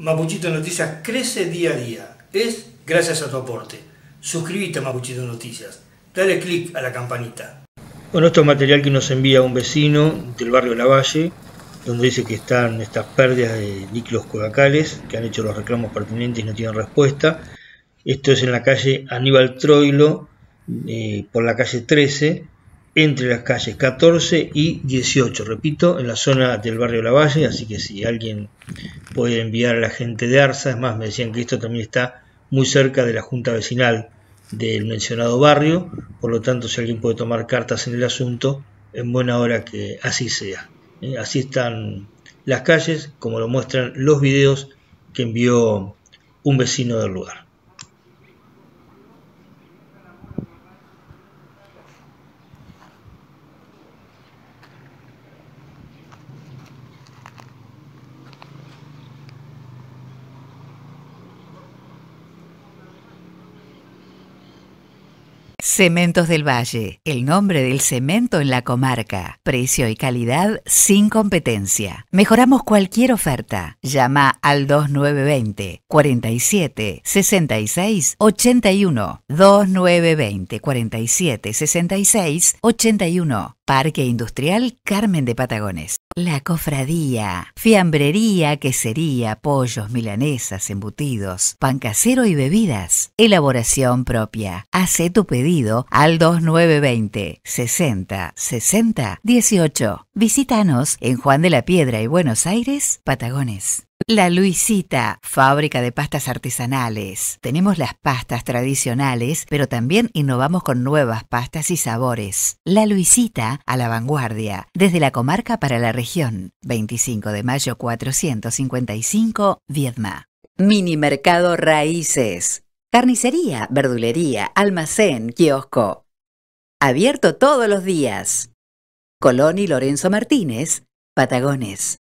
Mapuchito Noticias crece día a día. Es gracias a tu aporte. Suscríbete a Mapuchito Noticias. Dale click a la campanita. Bueno, esto es material que nos envía un vecino del barrio La Valle, donde dice que están estas pérdidas de líquidos coacales que han hecho los reclamos pertinentes y no tienen respuesta. Esto es en la calle Aníbal Troilo, eh, por la calle 13, entre las calles 14 y 18, repito, en la zona del barrio La Valle, así que si alguien puede enviar a la gente de Arza, es más, me decían que esto también está muy cerca de la junta vecinal del mencionado barrio, por lo tanto si alguien puede tomar cartas en el asunto, en buena hora que así sea. Eh, así están las calles, como lo muestran los videos que envió un vecino del lugar. Cementos del Valle, el nombre del cemento en la comarca. Precio y calidad sin competencia. Mejoramos cualquier oferta. Llama al 2920 47 66 81. 2920 47 66 81. Parque Industrial Carmen de Patagones. La cofradía, fiambrería, quesería, pollos, milanesas, embutidos, pan casero y bebidas. Elaboración propia. Hace tu pedido al 2920 60 60 18. Visítanos en Juan de la Piedra y Buenos Aires, Patagones. La Luisita, fábrica de pastas artesanales. Tenemos las pastas tradicionales, pero también innovamos con nuevas pastas y sabores. La Luisita, a la vanguardia, desde la comarca para la región. 25 de mayo 455, Viedma. Mini Mercado Raíces. Carnicería, verdulería, almacén, kiosco. Abierto todos los días. Colón y Lorenzo Martínez, Patagones.